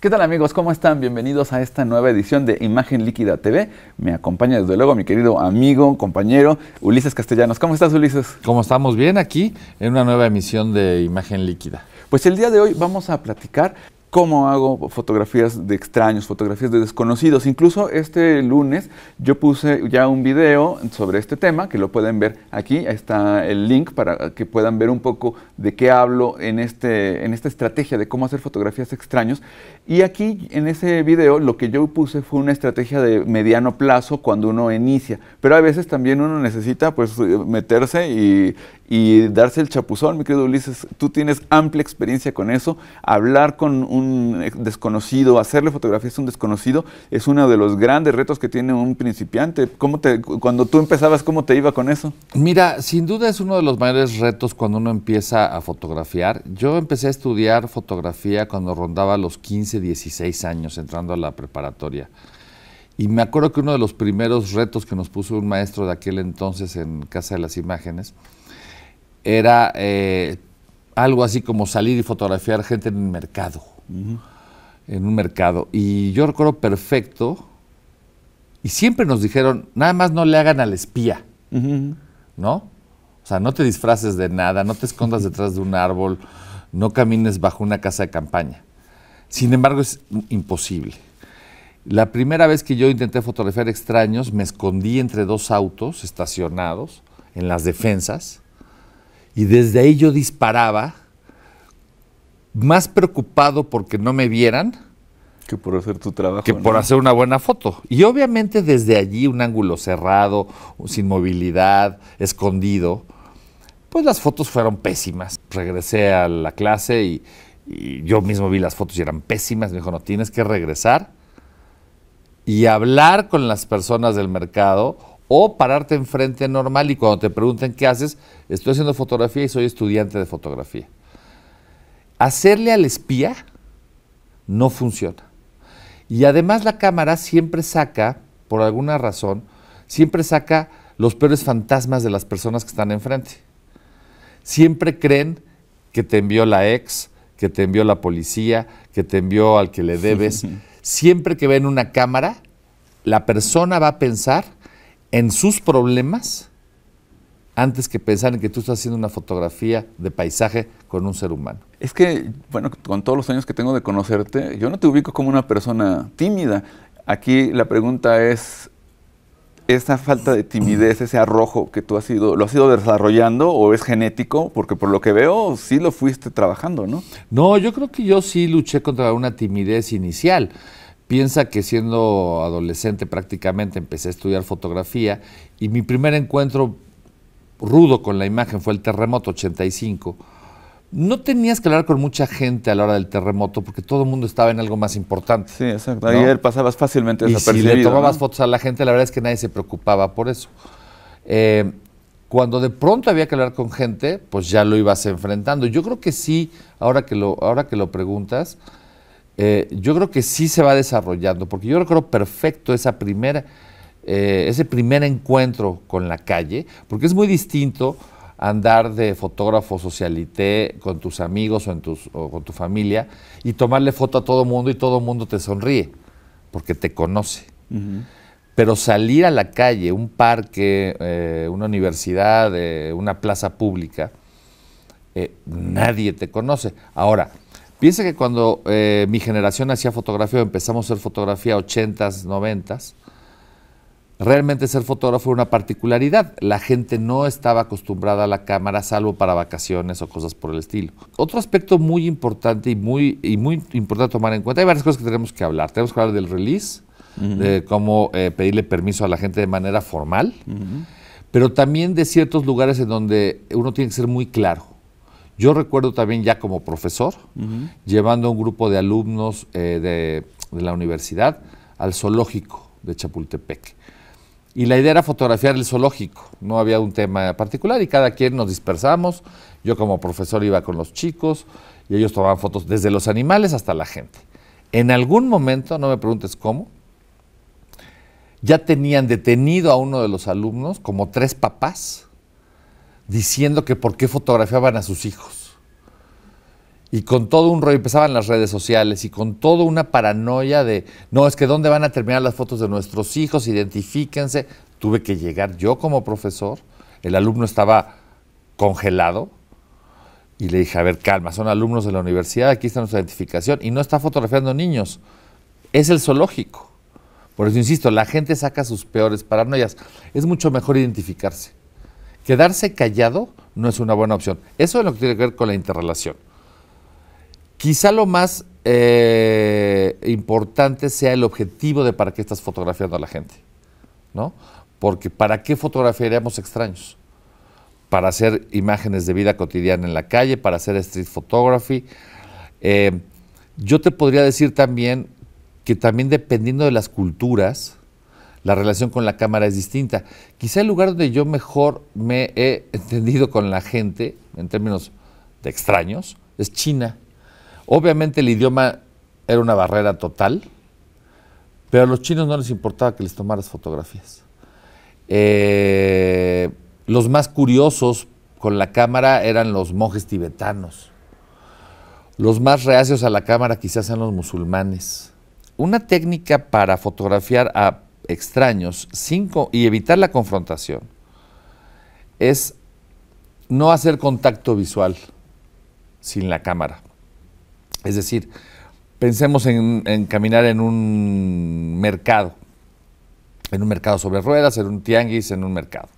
¿Qué tal amigos? ¿Cómo están? Bienvenidos a esta nueva edición de Imagen Líquida TV. Me acompaña desde luego mi querido amigo, compañero Ulises Castellanos. ¿Cómo estás Ulises? ¿Cómo estamos? Bien aquí en una nueva emisión de Imagen Líquida. Pues el día de hoy vamos a platicar cómo hago fotografías de extraños, fotografías de desconocidos. Incluso este lunes yo puse ya un video sobre este tema, que lo pueden ver aquí, Ahí está el link para que puedan ver un poco de qué hablo en, este, en esta estrategia de cómo hacer fotografías extraños. Y aquí en ese video lo que yo puse fue una estrategia de mediano plazo cuando uno inicia, pero a veces también uno necesita pues meterse y, y darse el chapuzón, mi querido Ulises. Tú tienes amplia experiencia con eso. Hablar con un eh, desconocido, hacerle fotografías a un desconocido, es uno de los grandes retos que tiene un principiante. ¿Cómo te, cuando tú empezabas, cómo te iba con eso? Mira, sin duda es uno de los mayores retos cuando uno empieza a fotografiar. Yo empecé a estudiar fotografía cuando rondaba los 15, 16 años, entrando a la preparatoria. Y me acuerdo que uno de los primeros retos que nos puso un maestro de aquel entonces en Casa de las Imágenes, era eh, algo así como salir y fotografiar gente en un mercado. En un mercado. Y yo recuerdo perfecto, y siempre nos dijeron, nada más no le hagan al espía, ¿no? O sea, no te disfraces de nada, no te escondas detrás de un árbol, no camines bajo una casa de campaña. Sin embargo, es imposible. La primera vez que yo intenté fotografiar extraños, me escondí entre dos autos estacionados en las defensas y desde ahí yo disparaba, más preocupado porque no me vieran. Que por hacer tu trabajo. Que por hacer una buena foto. Y obviamente desde allí un ángulo cerrado, sin movilidad, escondido, pues las fotos fueron pésimas. Regresé a la clase y, y yo mismo vi las fotos y eran pésimas. Me dijo, no, tienes que regresar y hablar con las personas del mercado o pararte enfrente normal y cuando te pregunten qué haces, estoy haciendo fotografía y soy estudiante de fotografía. Hacerle al espía no funciona. Y además la cámara siempre saca, por alguna razón, siempre saca los peores fantasmas de las personas que están enfrente. Siempre creen que te envió la ex, que te envió la policía, que te envió al que le debes. Siempre que ven una cámara, la persona va a pensar en sus problemas antes que pensar en que tú estás haciendo una fotografía de paisaje con un ser humano. Es que, bueno, con todos los años que tengo de conocerte, yo no te ubico como una persona tímida. Aquí la pregunta es, esa falta de timidez, ese arrojo que tú has ido, ¿lo has ido desarrollando o es genético? Porque por lo que veo, sí lo fuiste trabajando, ¿no? No, yo creo que yo sí luché contra una timidez inicial. Piensa que siendo adolescente prácticamente empecé a estudiar fotografía y mi primer encuentro rudo con la imagen fue el terremoto 85. No tenías que hablar con mucha gente a la hora del terremoto porque todo el mundo estaba en algo más importante. Sí, exacto. Ayer pasabas fácilmente desapercibido. Y si le tomabas fotos a la gente, la verdad es que nadie se preocupaba por eso. Eh, cuando de pronto había que hablar con gente, pues ya lo ibas enfrentando. Yo creo que sí, ahora que lo, ahora que lo preguntas, eh, yo creo que sí se va desarrollando, porque yo creo perfecto esa primera, eh, ese primer encuentro con la calle, porque es muy distinto andar de fotógrafo socialité con tus amigos o, con tu familia y tomarle foto a todo mundo y todo mundo te sonríe, porque te conoce. Pero salir a la calle, un parque, eh, una universidad, una plaza pública, nadie te conoce. Ahora, Piensa que cuando eh, mi generación hacía fotografía empezamos a hacer fotografía 80s, 90s, realmente ser fotógrafo era una particularidad. La gente no estaba acostumbrada a la cámara salvo para vacaciones o cosas por el estilo. Otro aspecto muy importante y muy, y muy importante tomar en cuenta, hay varias cosas que tenemos que hablar. Tenemos que hablar del release, de cómo eh, pedirle permiso a la gente de manera formal, pero también de ciertos lugares en donde uno tiene que ser muy claro. Yo recuerdo también ya como profesor, llevando a llevando un grupo de alumnos eh, de, de, la universidad al zoológico de Chapultepec. Y la idea era fotografiar el zoológico, no había un tema particular y cada quien nos dispersamos. Yo como profesor iba con los chicos y ellos tomaban fotos desde los animales hasta la gente. En algún momento, no me preguntes cómo, ya tenían detenido a uno de los alumnos como tres papás diciendo que por qué fotografiaban a sus hijos. Y con todo un rollo, empezaban las redes sociales y con toda una paranoia de, no, es que dónde van a terminar las fotos de nuestros hijos, identifíquense. Tuve que llegar yo como profesor, el alumno estaba congelado y le dije, a ver, calma, son alumnos de la universidad, aquí está nuestra identificación y no está fotografiando niños, es el zoológico. Por eso insisto, la gente saca sus peores paranoias, es mucho mejor identificarse. Quedarse callado no es una buena opción. Eso es lo que tiene que ver con la interrelación. Quizá lo más eh, importante sea el objetivo de para qué estás fotografiando a la gente, ¿no? Porque ¿para qué fotografiaríamos extraños? Para hacer imágenes de vida cotidiana en la calle, para hacer street photography. Eh, yo te podría decir también que también dependiendo de las culturas, la relación con la cámara es distinta. Quizá el lugar donde yo mejor me he entendido con la gente, en términos de extraños, es China. Obviamente el idioma era una barrera total, pero a los chinos no les importaba que les tomaras fotografías. Eh, los más curiosos con la cámara eran los monjes tibetanos. Los más reacios a la cámara quizás sean los musulmanes. Una técnica para fotografiar a extraños cinco y evitar la confrontación es no hacer contacto visual sin la cámara. Es decir, pensemos en, en caminar en un mercado, en un mercado sobre ruedas, en un tianguis, en un mercado.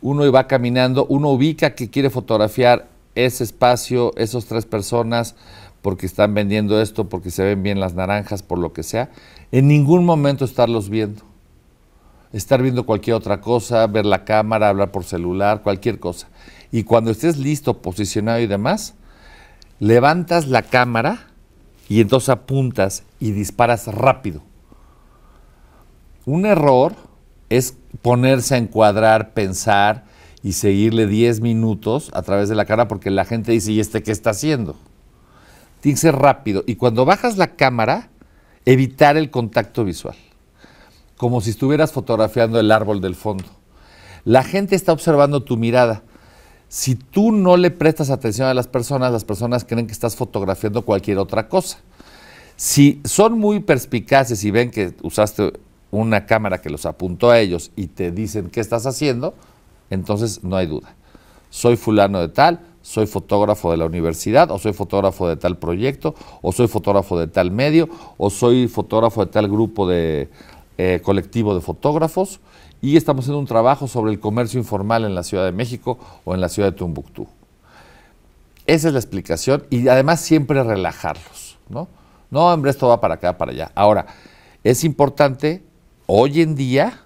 Uno va caminando, uno ubica que quiere fotografiar ese espacio, esas tres personas, porque están vendiendo esto, porque se ven bien las naranjas, por lo que sea. En ningún momento estarlos viendo. Estar viendo cualquier otra cosa, ver la cámara, hablar por celular, cualquier cosa. Y cuando estés listo, posicionado y demás, levantas la cámara y entonces apuntas y disparas rápido. Un error es ponerse a encuadrar, pensar y seguirle 10 minutos a través de la cara porque la gente dice, ¿y este qué está haciendo? Tiene que ser rápido. Y cuando bajas la cámara, evitar el contacto visual. Como si estuvieras fotografiando el árbol del fondo. La gente está observando tu mirada. Si tú no le prestas atención a las personas, las personas creen que estás fotografiando cualquier otra cosa. Si son muy perspicaces y ven que usaste una cámara que los apuntó a ellos y te dicen qué estás haciendo, entonces no hay duda. Soy fulano de tal, soy fotógrafo de la universidad, o soy fotógrafo de tal proyecto, o soy fotógrafo de tal medio, o soy fotógrafo de tal grupo de eh, colectivo de fotógrafos, y estamos haciendo un trabajo sobre el comercio informal en la Ciudad de México o en la Ciudad de Tumbuctú. Esa es la explicación, y además siempre relajarlos, ¿no? No, hombre, esto va para acá, para allá. Ahora, es importante hoy en día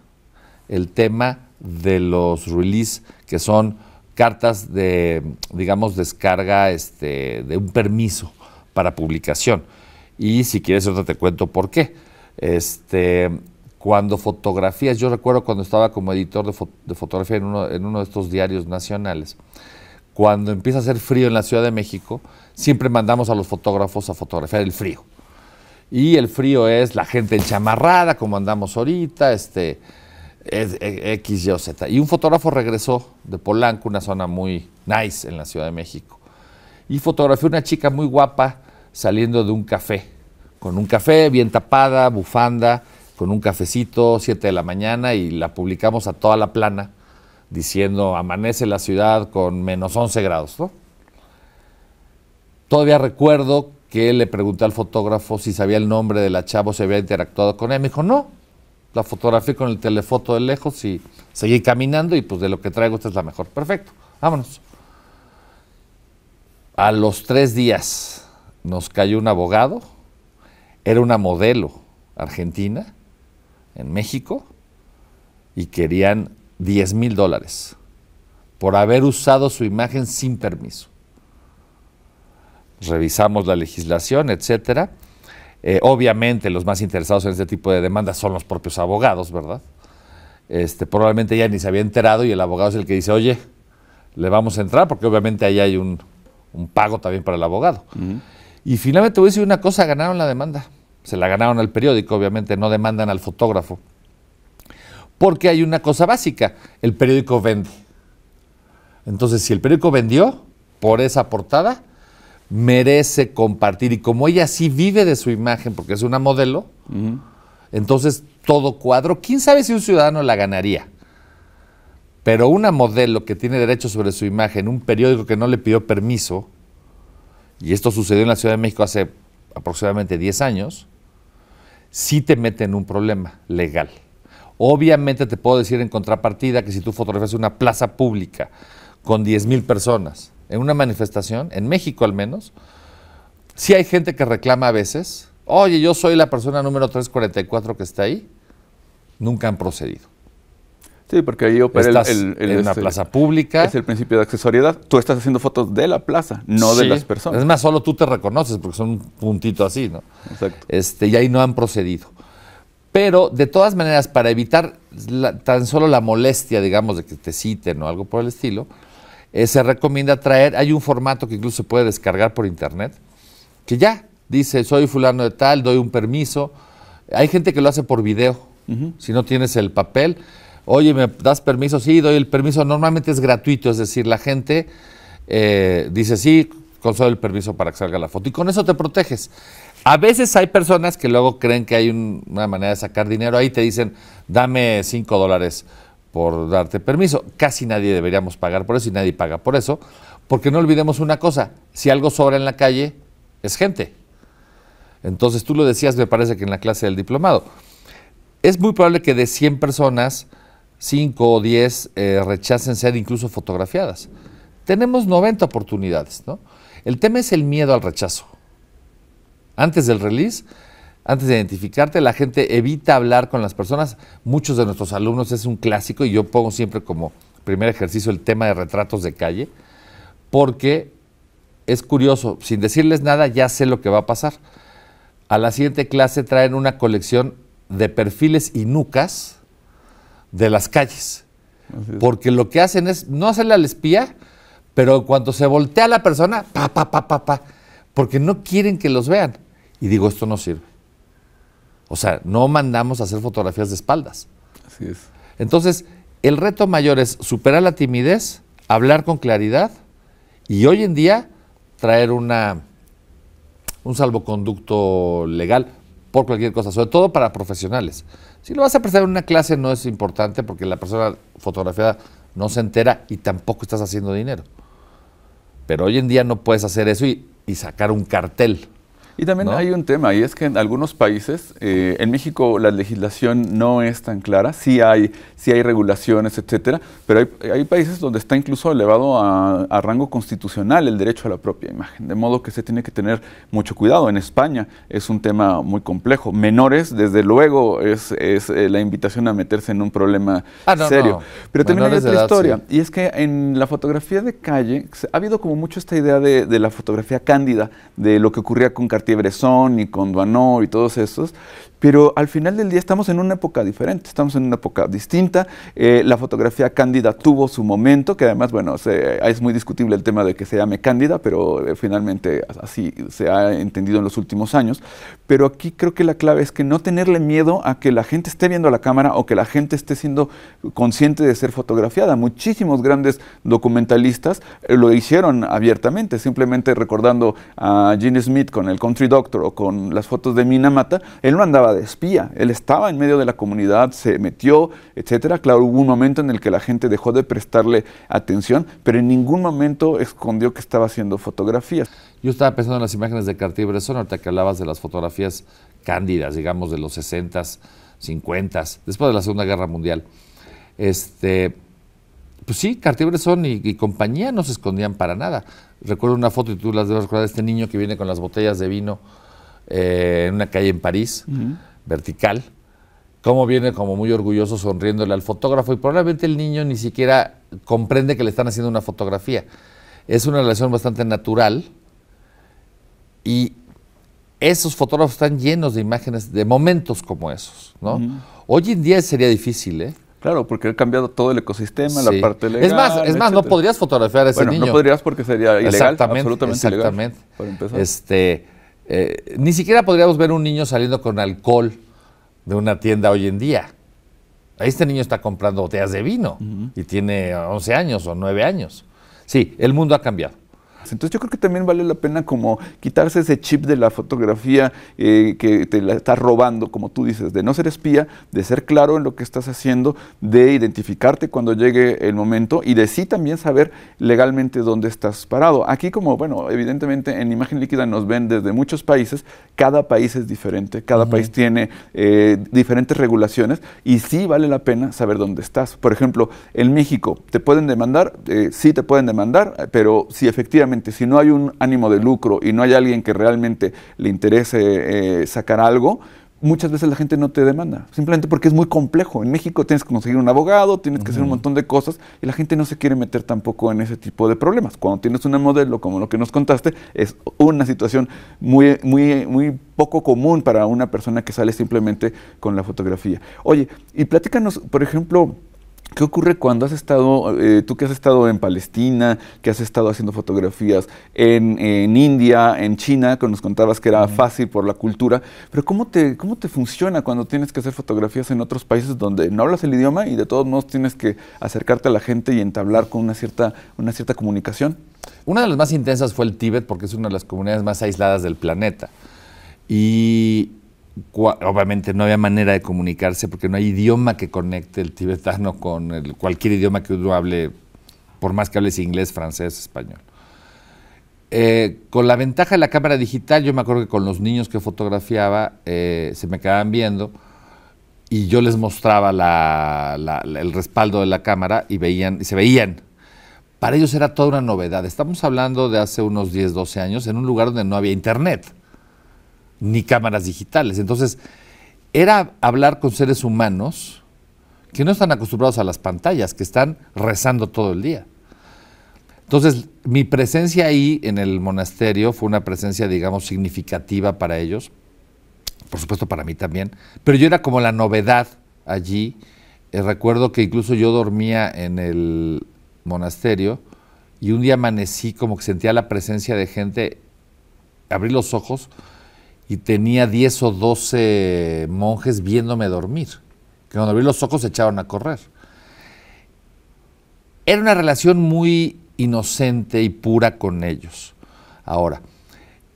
el tema de los release que son cartas de, digamos, descarga este, de un permiso para publicación. Y si quieres, ahorita te cuento por qué. Este, cuando fotografías, yo recuerdo cuando estaba como editor de, fotografía en uno, de estos diarios nacionales, cuando empieza a hacer frío en la Ciudad de México, siempre mandamos a los fotógrafos a fotografiar el frío. Y el frío es la gente chamarrada como andamos ahorita, este, eh, X, Y Z. Y un fotógrafo regresó de Polanco, una zona muy nice en la Ciudad de México. Y fotografió una chica muy guapa saliendo de un café. Con un café, bien tapada, bufanda, con un cafecito, 7 de la mañana, y la publicamos a toda la plana diciendo amanece la ciudad con menos 11 grados. Todavía recuerdo que le pregunté al fotógrafo si sabía el nombre de la chavo se si había interactuado con él. Me dijo, no, la fotografía con el telefoto de lejos y seguí caminando y pues de lo que traigo esta es la mejor. Perfecto, vámonos. A los tres días nos cayó un abogado, era una modelo argentina en México y querían 10 mil dólares por haber usado su imagen sin permiso. Revisamos la legislación, etcétera eh, obviamente los más interesados en este tipo de demandas son los propios abogados, ¿verdad? Este, probablemente ya ni se había enterado y el abogado es el que dice, oye, le vamos a entrar, porque obviamente ahí hay un, pago también para el abogado. Y finalmente voy a decir una cosa, ganaron la demanda. Se la ganaron al periódico, obviamente, no demandan al fotógrafo. Porque hay una cosa básica, el periódico vende. Entonces, si el periódico vendió por esa portada, merece compartir. Y como ella sí vive de su imagen, porque es una modelo, entonces todo cuadro. ¿Quién sabe si un ciudadano la ganaría? Pero una modelo que tiene derecho sobre su imagen, un periódico que no le pidió permiso, y esto sucedió en la Ciudad de México hace aproximadamente 10 años, sí te mete en un problema legal. Obviamente te puedo decir en contrapartida que si tú fotografías una plaza pública con 10 mil personas en una manifestación, en México al menos, sí hay gente que reclama a veces, oye, yo soy la persona número 344 que está ahí, nunca han procedido. Sí, porque ahí opera el, en una este, plaza pública. Es el principio de accesoriedad. Tú estás haciendo fotos de la plaza, no de las personas. Es más, solo tú te reconoces porque son un puntito así, ¿no? Exacto. Este, y ahí no han procedido. Pero de todas maneras, para evitar tan solo la molestia, digamos, de que te citen o algo por el estilo, eh, se recomienda traer, hay un formato que incluso se puede descargar por internet, que ya dice, soy fulano de tal, doy un permiso. Hay gente que lo hace por video, si no tienes el papel. Oye, ¿me das permiso? Sí, doy el permiso. Normalmente es gratuito, es decir, la gente eh, dice, sí, solo el permiso para que salga la foto. Y con eso te proteges. A veces hay personas que luego creen que hay una manera de sacar dinero ahí, te dicen, dame 5 dólares por darte permiso. Casi nadie deberíamos pagar por eso y nadie paga por eso, porque no olvidemos una cosa, si algo sobra en la calle, es gente. Entonces tú lo decías, me parece que en la clase del diplomado, es muy probable que de 100 personas, 5 o 10 eh, rechacen ser incluso fotografiadas. Tenemos 90 oportunidades, ¿no? El tema es el miedo al rechazo. Antes del release, antes de identificarte, la gente evita hablar con las personas. Muchos de nuestros alumnos es un clásico y yo pongo siempre como primer ejercicio el tema de retratos de calle, porque es curioso, sin decirles nada ya sé lo que va a pasar. A la siguiente clase traen una colección de perfiles y nucas de las calles, porque lo que hacen es no hacerle al espía, pero cuando se voltea la persona, pa, pa, pa, pa, pa, porque no quieren que los vean. Y digo, esto no sirve. O sea, no mandamos a hacer fotografías de espaldas. Así es. Entonces, el reto mayor es superar la timidez, hablar con claridad y hoy en día traer una, un salvoconducto legal por cualquier cosa, sobre todo para profesionales. Si lo vas a prestar en una clase no es importante porque la persona fotografiada no se entera y tampoco estás haciendo dinero. Pero hoy en día no puedes hacer eso y sacar un cartel. Y también hay un tema, y es que en algunos países, eh, en México la legislación no es tan clara, sí hay, sí hay regulaciones, etcétera, pero hay, países donde está incluso elevado a, rango constitucional el derecho a la propia imagen, de modo que se tiene que tener mucho cuidado. En España es un tema muy complejo. Menores, desde luego, es, eh, la invitación a meterse en un problema ah, serio. Pero también hay otra historia, y es que en la fotografía de calle ha habido como mucho esta idea de, la fotografía cándida, de lo que ocurría con Artie y con y todos esos pero al final del día estamos en una época diferente, estamos en una época distinta. Eh, la fotografía cándida tuvo su momento, que además, bueno, es muy discutible el tema de que se llame cándida, pero eh, finalmente así se ha entendido en los últimos años. Pero aquí creo que la clave es que no tenerle miedo a que la gente esté viendo la cámara o que la gente esté siendo consciente de ser fotografiada. Muchísimos grandes documentalistas eh, lo hicieron abiertamente, simplemente recordando a Gene Smith con el Country Doctor o con las fotos de Minamata, él no andaba de espía, él estaba en medio de la comunidad, se metió, etcétera. Claro, hubo un momento en el que la gente dejó de prestarle atención, pero en ningún momento escondió que estaba haciendo fotografías. Yo estaba pensando en las imágenes de Cartier-Bresson, ahorita que hablabas de las fotografías cándidas, digamos, de los 60s, 50s, después de la Segunda Guerra Mundial. Este, pues sí, Cartier-Bresson y, compañía no se escondían para nada. Recuerdo una foto, y tú las debes recordar, de este niño que viene con las botellas de vino eh, en una calle en París, vertical, cómo viene como muy orgulloso sonriéndole al fotógrafo y probablemente el niño ni siquiera comprende que le están haciendo una fotografía. Es una relación bastante natural y esos fotógrafos están llenos de imágenes, de momentos como esos, ¿no? Hoy en día sería difícil, ¿eh? Claro, porque ha cambiado todo el ecosistema, la parte legal. Es más, es más, no podrías fotografiar a ese niño. No podrías porque sería ilegal. Exactamente, este, eh, ni siquiera podríamos ver un niño saliendo con alcohol de una tienda hoy en día. Este niño está comprando botellas de vino y tiene 11 años o 9 años. Sí, el mundo ha cambiado. Entonces yo creo que también vale la pena como quitarse ese chip de la fotografía eh, que te la estás robando, como tú dices, de no ser espía, de ser claro en lo que estás haciendo, de identificarte cuando llegue el momento y de sí también saber legalmente dónde estás parado. Aquí como, bueno, evidentemente en imagen líquida nos ven desde muchos países, cada país es diferente, cada país tiene eh, diferentes regulaciones y sí vale la pena saber dónde estás. Por ejemplo, en México te pueden demandar, eh, sí te pueden demandar, pero si efectivamente si no hay un ánimo de lucro y no hay alguien que realmente le interese eh, sacar algo, muchas veces la gente no te demanda, simplemente porque es muy complejo. En México tienes que conseguir un abogado, tienes que hacer un montón de cosas y la gente no se quiere meter tampoco en ese tipo de problemas. Cuando tienes una modelo como lo que nos contaste, es una situación muy, muy, muy poco común para una persona que sale simplemente con la fotografía. Oye, y platícanos, por ejemplo, ¿Qué ocurre cuando has estado, eh, tú que has estado en Palestina, que has estado haciendo fotografías en, en India, en China, que nos contabas que era fácil por la cultura, pero ¿cómo te, ¿cómo te funciona cuando tienes que hacer fotografías en otros países donde no hablas el idioma y de todos modos tienes que acercarte a la gente y entablar con una cierta, una cierta comunicación? Una de las más intensas fue el Tíbet porque es una de las comunidades más aisladas del planeta. Y obviamente no había manera de comunicarse porque no hay idioma que conecte el tibetano con cualquier idioma que uno hable, por más que hables inglés, francés, español. Eh, con la ventaja de la cámara digital, yo me acuerdo que con los niños que fotografiaba eh, se me quedaban viendo y yo les mostraba el respaldo de la cámara y, veían, y se veían. Para ellos era toda una novedad. Estamos hablando de hace unos 10, 12 años en un lugar donde no había internet ni cámaras digitales. Entonces, era hablar con seres humanos que no están acostumbrados a las pantallas, que están rezando todo el día. Entonces, mi presencia ahí en el monasterio fue una presencia, digamos, significativa para ellos, por supuesto para mí también, pero yo era como la novedad allí. Eh, recuerdo que incluso yo dormía en el monasterio y un día amanecí como que sentía la presencia de gente, abrí los ojos y tenía 10 o 12 monjes viéndome dormir, que cuando abrí los ojos se echaron a correr. Era una relación muy inocente y pura con ellos. Ahora,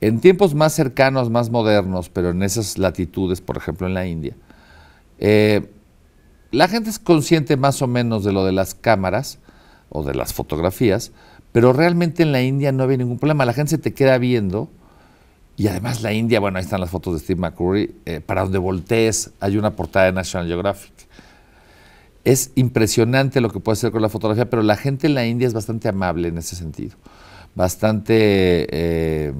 en tiempos más cercanos, más modernos, pero en esas latitudes, por ejemplo en la India, eh, la gente es consciente más o menos de lo de las cámaras o de las fotografías, pero realmente en la India no había ningún problema. La gente se te queda viendo y además la India, bueno, ahí están las fotos de Steve McCurry, eh, para donde voltees hay una portada de National Geographic. Es impresionante lo que puede hacer con la fotografía, pero la gente en la India es bastante amable en ese sentido, bastante, eh,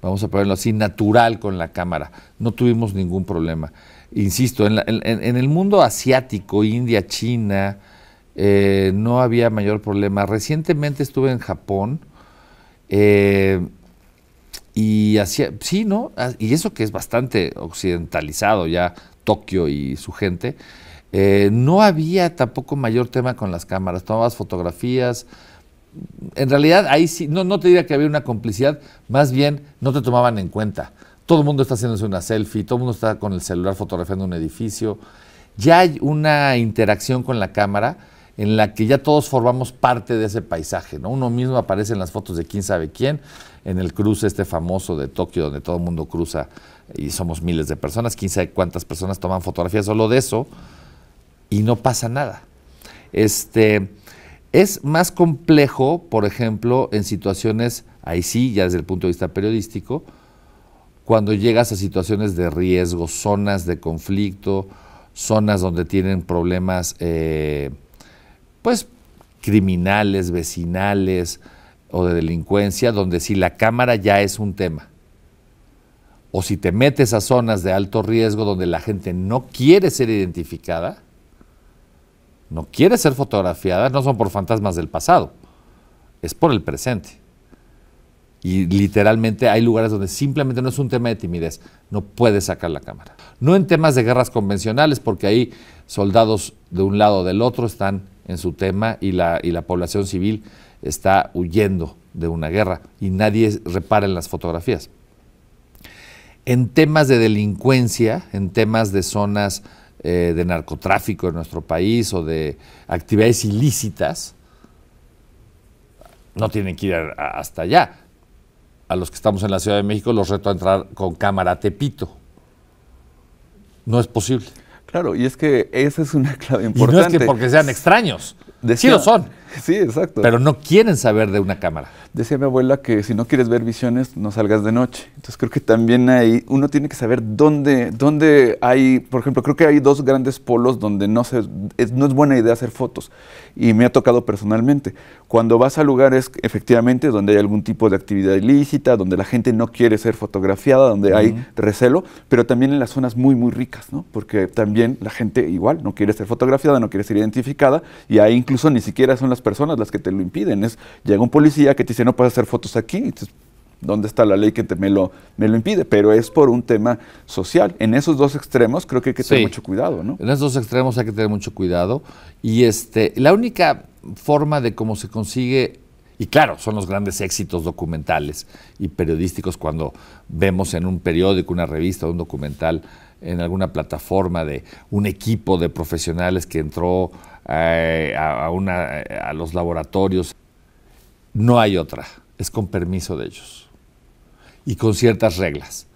vamos a ponerlo así, natural con la cámara. No tuvimos ningún problema. Insisto, en, el mundo asiático, India, China, eh, no había mayor problema. Recientemente estuve en Japón. Eh, y sí, ¿no? Ah, y eso que es bastante occidentalizado ya Tokio y su gente, eh, no había tampoco mayor tema con las cámaras, tomabas fotografías. En realidad, ahí sí, no, no te diría que había una complicidad, más bien no te tomaban en cuenta. Todo el mundo está haciéndose una selfie, todo el mundo está con el celular fotografiando un edificio. Ya hay una interacción con la cámara en la que ya todos formamos parte de ese paisaje, ¿no? Uno mismo aparece en las fotos de quién sabe quién, en el cruce este famoso de Tokio donde todo el mundo cruza y somos miles de personas, quién sabe cuántas personas toman fotografías solo de eso y no pasa nada. Este, es más complejo, por ejemplo, en situaciones, ahí sí, ya desde el punto de vista periodístico, cuando llegas a situaciones de riesgo, zonas de conflicto, zonas donde tienen problemas, eh, pues, criminales, vecinales, o de delincuencia donde si la cámara ya es un tema. O si te metes a zonas de alto riesgo donde la gente no quiere ser identificada, no quiere ser fotografiada, no son por fantasmas del pasado, es por el presente. Y literalmente hay lugares donde simplemente no es un tema de timidez, no puedes sacar la cámara. No en temas de guerras convencionales, porque ahí soldados de un lado o del otro están en su tema y la, y la población civil está huyendo de una guerra y nadie repara en las fotografías. En temas de delincuencia, en temas de zonas eh, de narcotráfico en nuestro país o de actividades ilícitas, no tienen que ir hasta allá. A los que estamos en la Ciudad de México los reto a entrar con cámara Tepito. No es posible. Claro, y es que esa es una clave importante. no es que porque sean extraños. sí lo son. Sí, exacto. Pero no quieren saber de una cámara. Decía mi abuela que si no quieres ver visiones, no salgas de noche. Entonces creo que también hay, uno tiene que saber dónde, dónde hay, por ejemplo, creo que hay dos grandes polos donde no, se, es, no es buena idea hacer fotos. Y me ha tocado personalmente. Cuando vas a lugares, efectivamente, donde hay algún tipo de actividad ilícita, donde la gente no quiere ser fotografiada, donde hay recelo, pero también en las zonas muy, muy ricas, ¿no? Porque también la gente igual no quiere ser fotografiada, no quiere ser identificada, y ahí incluso ni siquiera son las personas las que te lo impiden. Es, llega un policía que te dice, no puedes hacer fotos aquí. Entonces, ¿Dónde está la ley que te, me, lo, me lo impide? Pero es por un tema social. En esos dos extremos creo que hay que tener mucho cuidado, En esos dos extremos hay que tener mucho cuidado. Y este, la única forma de cómo se consigue y claro, son los grandes éxitos documentales y periodísticos cuando vemos en un periódico, una revista, un documental, en alguna plataforma de un equipo de profesionales que entró eh, a, eh, a los laboratorios. No hay otra, es con permiso de ellos y con ciertas reglas.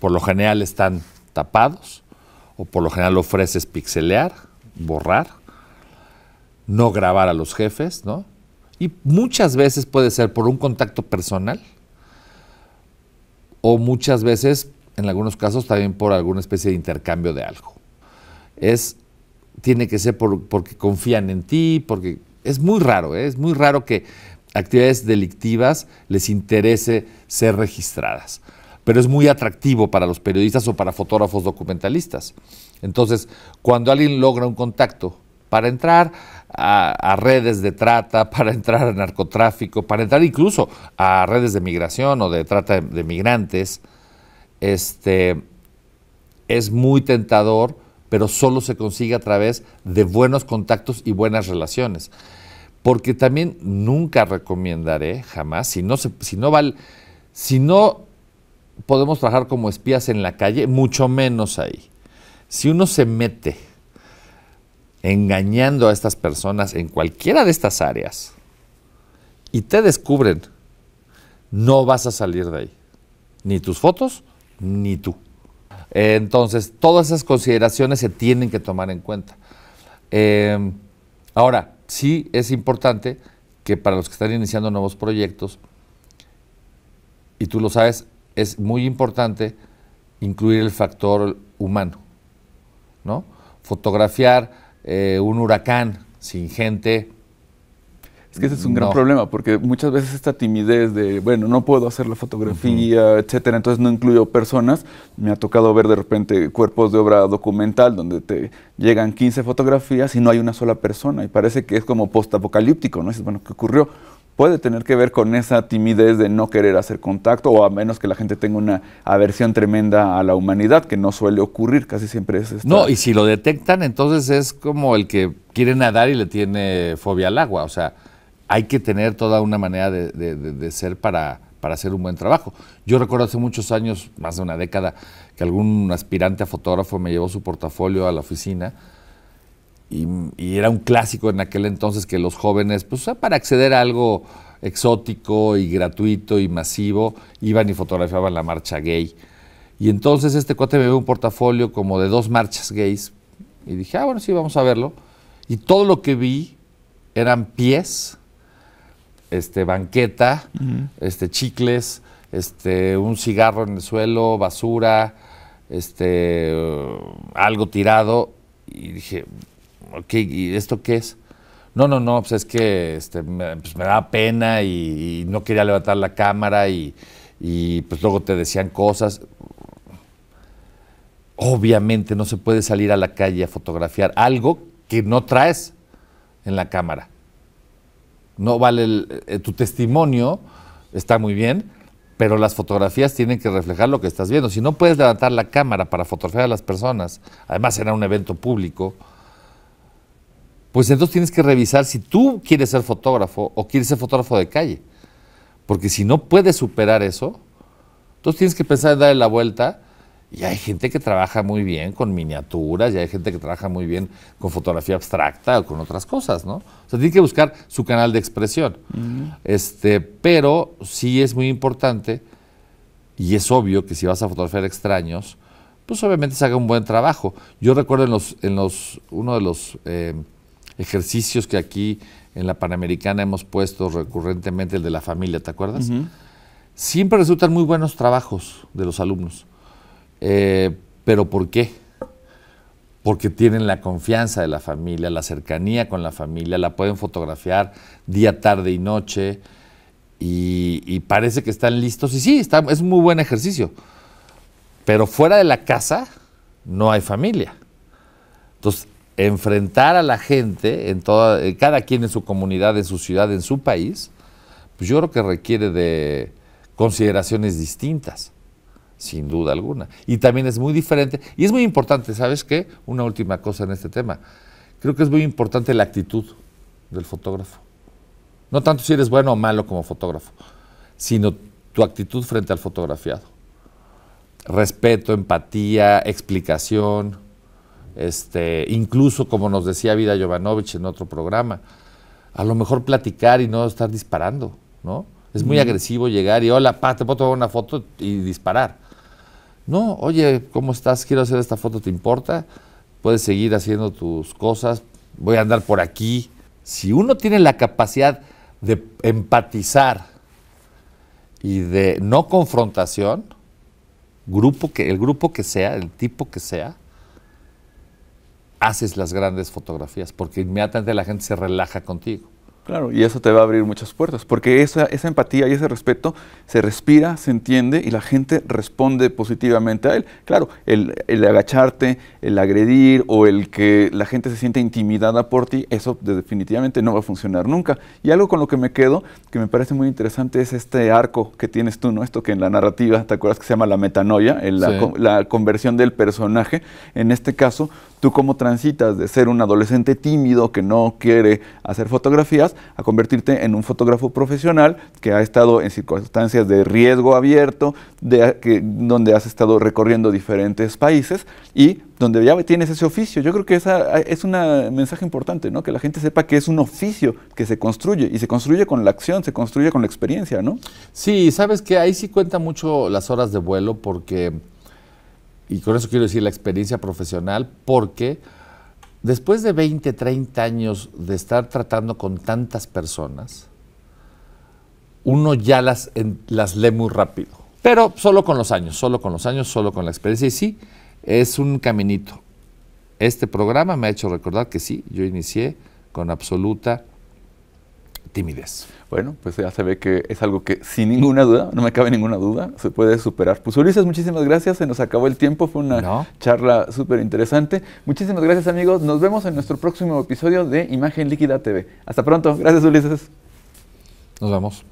Por lo general están tapados o por lo general ofreces pixelear, borrar, no grabar a los jefes, ¿no? Y muchas veces puede ser por un contacto personal o muchas veces, en algunos casos, también por alguna especie de intercambio de algo. Es tiene que ser porque confían en ti, porque es muy raro, ¿eh? es muy raro que actividades delictivas les interese ser registradas. Pero es muy atractivo para los periodistas o para fotógrafos documentalistas. Entonces, cuando alguien logra un contacto para entrar a, redes de trata, para entrar a narcotráfico, para entrar incluso a redes de migración o de trata de, de migrantes, este, es muy tentador pero solo se consigue a través de buenos contactos y buenas relaciones. Porque también nunca recomendaré, jamás, si no, si no, si no podemos trabajar como espías en la calle, mucho menos ahí. Si uno se mete engañando a estas personas en cualquiera de estas áreas y te descubren, no vas a salir de ahí. Ni tus fotos, ni tú. Entonces, todas esas consideraciones se tienen que tomar en cuenta. Eh, ahora, sí es importante que para los que están iniciando nuevos proyectos, y tú lo sabes, es muy importante incluir el factor humano, ¿no? Fotografiar eh, un huracán sin gente, es que ese es un gran problema, porque muchas veces esta timidez de, bueno, no puedo hacer la fotografía, etcétera, entonces no incluyo personas. Me ha tocado ver de repente cuerpos de obra documental donde te llegan 15 fotografías y no hay una sola persona, y parece que es como postapocalíptico, ¿no? es bueno, ¿qué ocurrió? Puede tener que ver con esa timidez de no querer hacer contacto, o a menos que la gente tenga una aversión tremenda a la humanidad, que no suele ocurrir, casi siempre es esto. No, y si lo detectan, entonces es como el que quiere nadar y le tiene fobia al agua, o sea hay que tener toda una manera de, ser para, hacer un buen trabajo. Yo recuerdo hace muchos años, más de una década, que algún aspirante a fotógrafo me llevó su portafolio a la oficina y, y, era un clásico en aquel entonces que los jóvenes, pues ah, para acceder a algo exótico y gratuito y masivo, iban y fotografiaban la marcha gay. Y entonces este cuate me ve un portafolio como de dos marchas gays y dije, ah, bueno, sí, vamos a verlo. Y todo lo que vi eran pies este, banqueta, este, chicles, este, un cigarro en el suelo, basura, este, algo tirado. Y dije, ok, ¿y esto qué es? No, no, no, pues es que este, pues me, daba pena y, no quería levantar la cámara y, y pues luego te decían cosas. Obviamente no se puede salir a la calle a fotografiar algo que no traes en la cámara no vale eh, tu testimonio, está muy bien, pero las fotografías tienen que reflejar lo que estás viendo. Si no puedes levantar la cámara para fotografiar a las personas, además era un evento público, pues entonces tienes que revisar si tú quieres ser fotógrafo o quieres ser fotógrafo de calle. Porque si no puedes superar eso, entonces tienes que pensar en darle la vuelta y hay gente que trabaja muy bien con miniaturas, y hay gente que trabaja muy bien con fotografía abstracta o con otras cosas, ¿no? O sea, tiene que buscar su canal de expresión. este, pero sí es muy importante, y es obvio que si vas a fotografiar extraños, pues obviamente se haga un buen trabajo. Yo recuerdo en los, en los uno de los eh, ejercicios que aquí en la Panamericana hemos puesto recurrentemente, el de la familia, ¿te acuerdas? Siempre resultan muy buenos trabajos de los alumnos eh, ¿Pero por qué? Porque tienen la confianza de la familia, la cercanía con la familia, la pueden fotografiar día, tarde y noche y, parece que están listos. Y sí, está, es muy buen ejercicio. Pero fuera de la casa no hay familia. Entonces, enfrentar a la gente, en toda, eh, cada quien en su comunidad, en su ciudad, en su país, pues yo creo que requiere de consideraciones distintas sin duda alguna. Y también es muy diferente, y es muy importante, ¿sabes qué? Una última cosa en este tema. Creo que es muy importante la actitud del fotógrafo. No tanto si eres bueno o malo como fotógrafo, sino tu actitud frente al fotografiado. Respeto, empatía, explicación, este, incluso como nos decía Vida Jovanovic en otro programa, a lo mejor platicar y no estar disparando, ¿no? Es muy agresivo llegar y hola, pa, te puedo tomar una foto y disparar. No, oye, ¿cómo estás? Quiero hacer esta foto, ¿te importa? Puedes seguir haciendo tus cosas, voy a andar por aquí. Si uno tiene la capacidad de empatizar y de no confrontación, grupo que, el grupo que sea, el tipo que sea, haces las grandes fotografías, porque inmediatamente la gente se relaja contigo. Claro, y eso te va a abrir muchas puertas, porque esa, esa empatía y ese respeto se respira, se entiende y la gente responde positivamente a él. Claro, el, agacharte, el agredir o el que la gente se sienta intimidada por ti, eso definitivamente no va a funcionar nunca. Y algo con lo que me quedo, que me parece muy interesante, es este arco que tienes tú, ¿no? Esto que en la narrativa, ¿te acuerdas que se llama la metanoia? la conversión del personaje. En este caso, ¿Tú cómo transitas de ser un adolescente tímido que no quiere hacer fotografías a convertirte en un fotógrafo profesional que ha estado en circunstancias de riesgo abierto, de, que, donde has estado recorriendo diferentes países y donde ya tienes ese oficio. Yo creo que esa es un mensaje importante, ¿no? Que la gente sepa que es un oficio que se construye y se construye con la acción, se construye con la experiencia, ¿no? Sí, sabes que ahí sí cuenta mucho las horas de vuelo porque y con eso quiero decir la experiencia profesional, porque después de 20, 30 años de estar tratando con tantas personas, uno ya las, las lee muy rápido. Pero solo con los años, solo con los años, solo con la experiencia. Y sí, es un caminito. Este programa me ha hecho recordar que sí, yo inicié con absoluta timidez. Bueno, pues ya se ve que es algo que sin ninguna duda, no me cabe ninguna duda, se puede superar. Pues Ulises, muchísimas gracias, se nos acabó el tiempo, fue una charla súper interesante. Muchísimas gracias amigos, nos vemos en nuestro próximo episodio de Imagen Líquida TV. Hasta pronto, gracias Ulises. Nos vemos.